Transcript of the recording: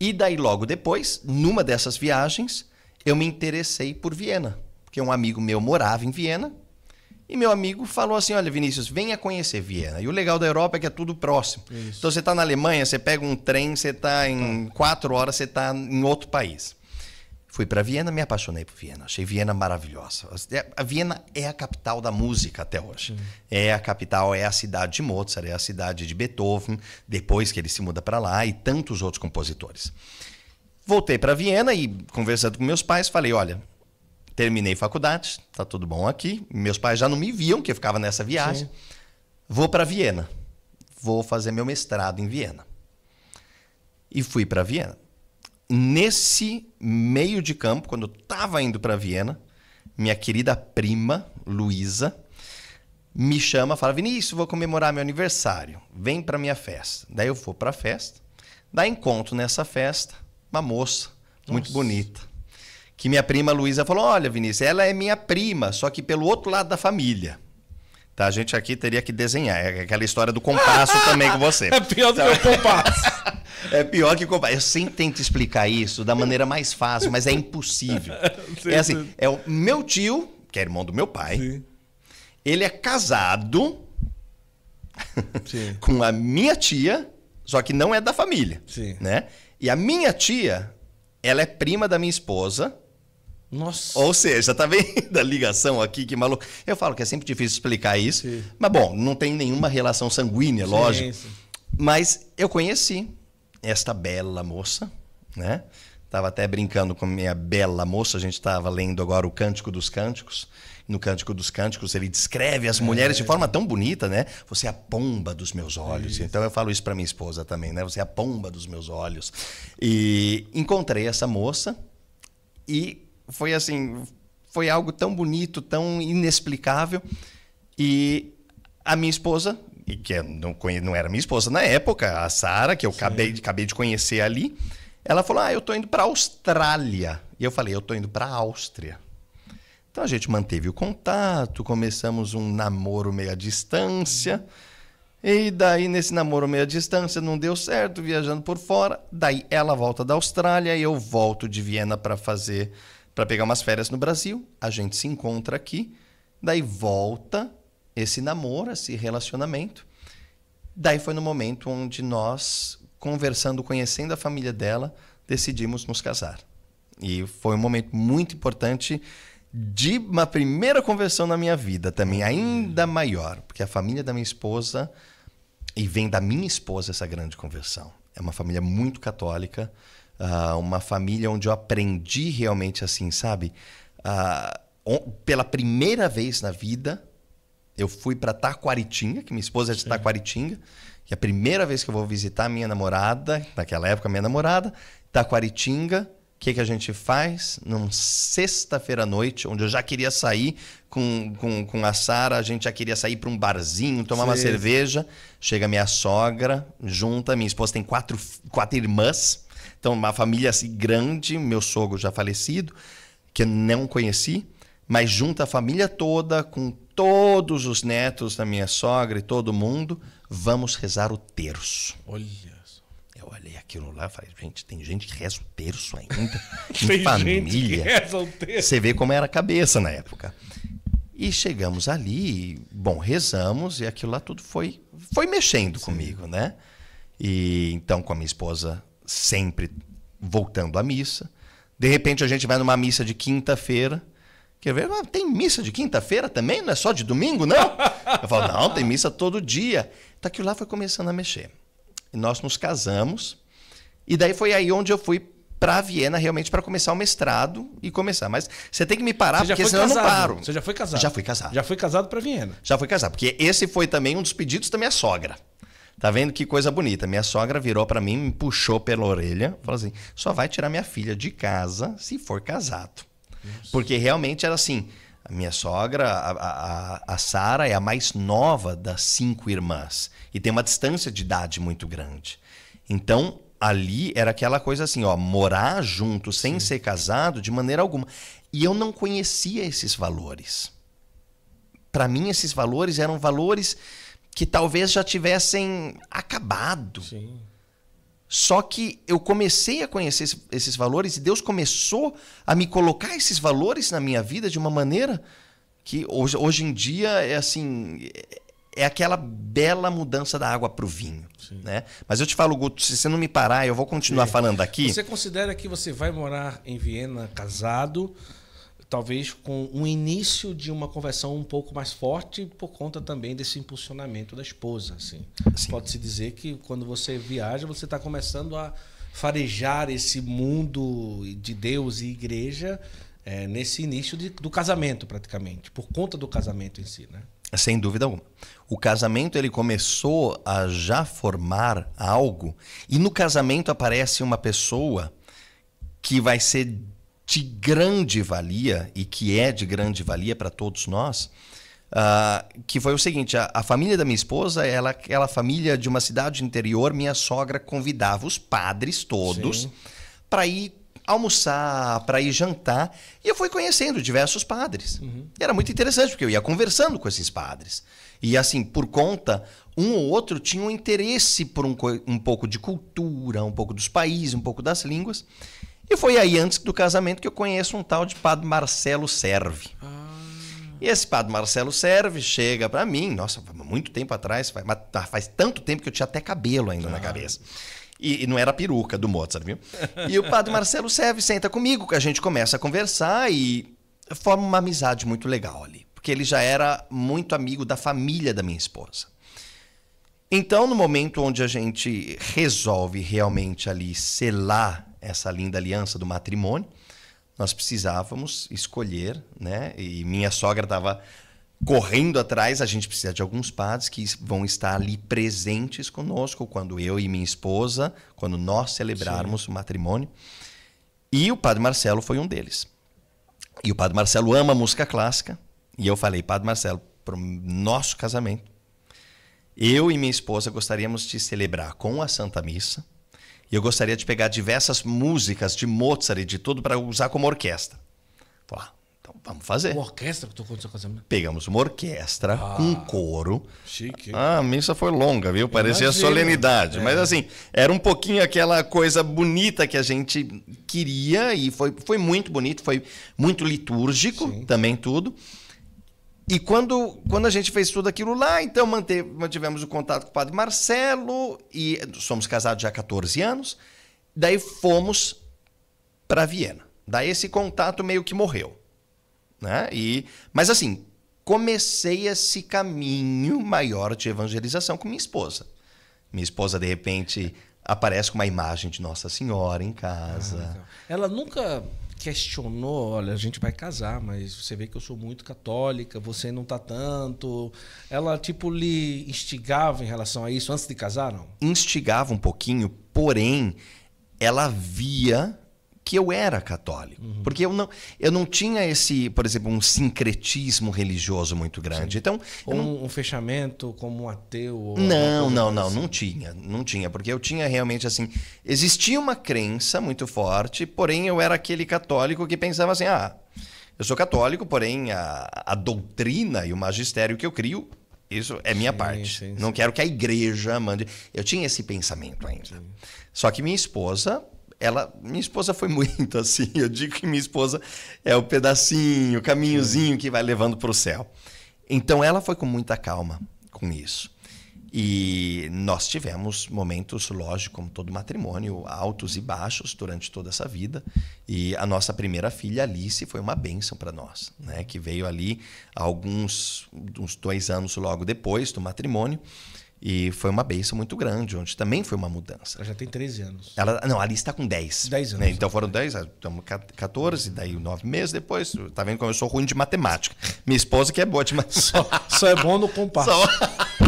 E daí, logo depois, numa dessas viagens, eu me interessei por Viena. Porque um amigo meu morava em Viena. E meu amigo falou assim: Olha, Vinícius, venha conhecer Viena. E o legal da Europa é que é tudo próximo. Isso. Então você está na Alemanha, você pega um trem, você está em quatro horas, você está em outro país. Fui para Viena, me apaixonei por Viena, achei Viena maravilhosa. É, a Viena é a capital da música até hoje. Uhum. É a capital, é a cidade de Mozart, é a cidade de Beethoven, depois que ele se muda para lá e tantos outros compositores. Voltei para Viena e conversando com meus pais, falei: "Olha, terminei faculdade, tá tudo bom aqui. Meus pais já não me viam que eu ficava nessa viagem. Sim. Vou para Viena. Vou fazer meu mestrado em Viena." E fui para Viena nesse meio de campo, quando eu tava indo para Viena, minha querida prima, Luísa, me chama, fala: Vinícius, vou comemorar meu aniversário, vem para minha festa. Daí eu vou para a festa, daí encontro nessa festa, uma moça Nossa. muito bonita. Que minha prima Luísa falou: Olha, Vinícius, ela é minha prima, só que pelo outro lado da família. Tá, a gente aqui teria que desenhar. É aquela história do compasso também com você. É pior do que o compasso. É pior que Eu sempre tento explicar isso da maneira mais fácil, mas é impossível. Sim, é assim, sim. é o meu tio, que é irmão do meu pai, sim. ele é casado com a minha tia, só que não é da família, né? E a minha tia, ela é prima da minha esposa. Nossa. Ou seja, tá vendo a ligação aqui, que maluco. Eu falo que é sempre difícil explicar isso. Mas, bom, não tem nenhuma relação sanguínea, lógico. Mas eu conheci esta bela moça, né? Estava até brincando com minha bela moça, a gente estava lendo agora o Cântico dos Cânticos. No Cântico dos Cânticos, ele descreve as mulheres é. de forma tão bonita, né? Você é a pomba dos meus olhos. É então eu falo isso para minha esposa também, né? Você é a pomba dos meus olhos. E encontrei essa moça e foi assim, foi algo tão bonito, tão inexplicável. E a minha esposa e que é, não, não era minha esposa na época, a Sara, que eu acabei, acabei de conhecer ali, ela falou: Ah, eu tô indo para Austrália. E eu falei: Eu tô indo para Áustria. Então a gente manteve o contato, começamos um namoro meio à distância. E daí, nesse namoro meio à distância, não deu certo, viajando por fora. Daí ela volta da Austrália e eu volto de Viena para fazer, para pegar umas férias no Brasil. A gente se encontra aqui. Daí volta esse namoro, esse relacionamento. Daí foi no momento onde nós, conversando, conhecendo a família dela, decidimos nos casar. E foi um momento muito importante de uma primeira conversão na minha vida também, ainda maior, porque a família da minha esposa e vem da minha esposa essa grande conversão. É uma família muito católica, ah, uma família onde eu aprendi realmente assim, sabe? Ah, pela primeira vez na vida, eu fui para Taquaritinga, que minha esposa é de Taquaritinga, que é a primeira vez que eu vou visitar minha namorada, naquela época minha namorada, Taquaritinga. O que, que a gente faz? Num sexta-feira à noite, onde eu já queria sair com, com, com a Sara, a gente já queria sair para um barzinho, tomar Sim. uma cerveja. Chega minha sogra, junta, minha esposa tem quatro, quatro irmãs, então uma família assim grande, meu sogro já falecido, que eu não conheci mas junta a família toda com todos os netos da minha sogra e todo mundo, vamos rezar o terço. Olha só. Eu olhei aquilo lá e falei, gente, tem gente que reza o terço ainda. tem família. Gente reza o terço. Você vê como era a cabeça na época. E chegamos ali, bom, rezamos e aquilo lá tudo foi, foi mexendo Sim. comigo, né? E então com a minha esposa sempre voltando à missa. De repente a gente vai numa missa de quinta-feira Quer ver? Ah, tem missa de quinta-feira também? Não é só de domingo, não? Eu falo, não, tem missa todo dia. Tá que lá foi começando a mexer. E nós nos casamos. E daí foi aí onde eu fui para Viena realmente para começar o mestrado e começar. Mas você tem que me parar porque senão casado. eu não paro. Você já foi casado? Já fui casado. Já foi casado para Viena. Já fui casado, porque esse foi também um dos pedidos da minha sogra. Tá vendo que coisa bonita? Minha sogra virou para mim, me puxou pela orelha, falou assim: "Só vai tirar minha filha de casa se for casado". Porque realmente era assim. A minha sogra, a, a, a Sara, é a mais nova das cinco irmãs. E tem uma distância de idade muito grande. Então, ali era aquela coisa assim, ó, morar junto sem Sim. ser casado de maneira alguma. E eu não conhecia esses valores. Para mim, esses valores eram valores que talvez já tivessem acabado. Sim. Só que eu comecei a conhecer esses valores e Deus começou a me colocar esses valores na minha vida de uma maneira que hoje, hoje em dia é assim é, é aquela bela mudança da água para o vinho. Né? Mas eu te falo, Guto, se você não me parar, eu vou continuar Sim. falando aqui. Você considera que você vai morar em Viena casado? talvez com um início de uma conversão um pouco mais forte por conta também desse impulsionamento da esposa, assim. Pode se dizer que quando você viaja você está começando a farejar esse mundo de Deus e igreja é, nesse início de, do casamento praticamente por conta do casamento em si, né? É, sem dúvida alguma. O casamento ele começou a já formar algo e no casamento aparece uma pessoa que vai ser de grande valia e que é de grande valia para todos nós, uh, que foi o seguinte: a, a, família da minha esposa, ela aquela família de uma cidade interior, minha sogra convidava os padres todos para ir almoçar, para ir jantar, e eu fui conhecendo diversos padres. Uhum. E era muito interessante porque eu ia conversando com esses padres. E assim, por conta, um ou outro tinha um interesse por um, um pouco de cultura, um pouco dos países, um pouco das línguas. E foi aí, antes do casamento, que eu conheço um tal de Padre Marcelo Serve. Ah. E esse Padre Marcelo Serve chega para mim, nossa, muito tempo atrás, faz, tá, faz, tanto tempo que eu tinha até cabelo ainda ah. na cabeça. E, e, não era a peruca do Mozart, viu? E o Padre Marcelo Serve senta comigo, que a gente começa a conversar e forma uma amizade muito legal ali. Porque ele já era muito amigo da família da minha esposa. Então, no momento onde a gente resolve realmente ali selar essa linda aliança do matrimônio, nós precisávamos escolher, né? E minha sogra estava correndo atrás, a gente precisa de alguns padres que vão estar ali presentes conosco quando eu e minha esposa, quando nós celebrarmos Sim. o matrimônio. E o padre Marcelo foi um deles. E o padre Marcelo ama música clássica, e eu falei, padre Marcelo, para o nosso casamento, eu e minha esposa gostaríamos de celebrar com a Santa Missa e eu gostaria de pegar diversas músicas de Mozart e de tudo para usar como orquestra. Falei, ah, então vamos fazer. Uma orquestra que com no seu casamento? Pegamos uma orquestra ah, com um coro. Chique. Ah, a missa foi longa, viu? Parecia Imagina. solenidade. É. Mas assim, era um pouquinho aquela coisa bonita que a gente queria e foi, foi muito bonito, foi muito litúrgico Sim. também tudo. E quando, quando a gente fez tudo aquilo lá, então manteve, mantivemos o contato com o padre Marcelo e somos casados já há 14 anos. Daí fomos para Viena. Daí esse contato meio que morreu. Né? E, mas assim, comecei esse caminho maior de evangelização com minha esposa. Minha esposa, de repente, aparece com uma imagem de Nossa Senhora em casa. Ah, então. ela nunca questionou, olha, a gente vai casar, mas você vê que eu sou muito católica, você não tá tanto. Ela tipo lhe instigava em relação a isso antes de casar, não? Instigava um pouquinho, porém ela via que eu era católico. Uhum. Porque eu não, eu não tinha esse, por exemplo, um sincretismo religioso muito grande. Então, ou não... um fechamento como um ateu. não, não, não, assim. não tinha. Não tinha, porque eu tinha realmente assim. Existia uma crença muito forte, porém eu era aquele católico que pensava assim: ah, eu sou católico, porém a, a doutrina e o magistério que eu crio. Isso é minha sim, parte. Sim, não quero que a igreja mande. Eu tinha esse pensamento ainda. Só que minha esposa ela, minha esposa foi muito assim. Eu digo que minha esposa é o pedacinho, o caminhozinho que vai levando para o céu. Então ela foi com muita calma com isso. E nós tivemos momentos, lógico, como todo matrimônio, altos e baixos durante toda essa vida. E a nossa primeira filha, Alice, foi uma bênção para nós, né? que veio ali alguns uns dois anos logo depois do matrimônio. E foi uma bênção muito grande, onde também foi uma mudança. Ela já tem 13 anos. Ela, não, ali está com 10. 10 anos. Né? Então foram 10, ah, estamos 14, daí 9 meses depois. Tá vendo como eu sou ruim de matemática. Minha esposa que é boa de matemática. Só, só é bom no compasso. Só...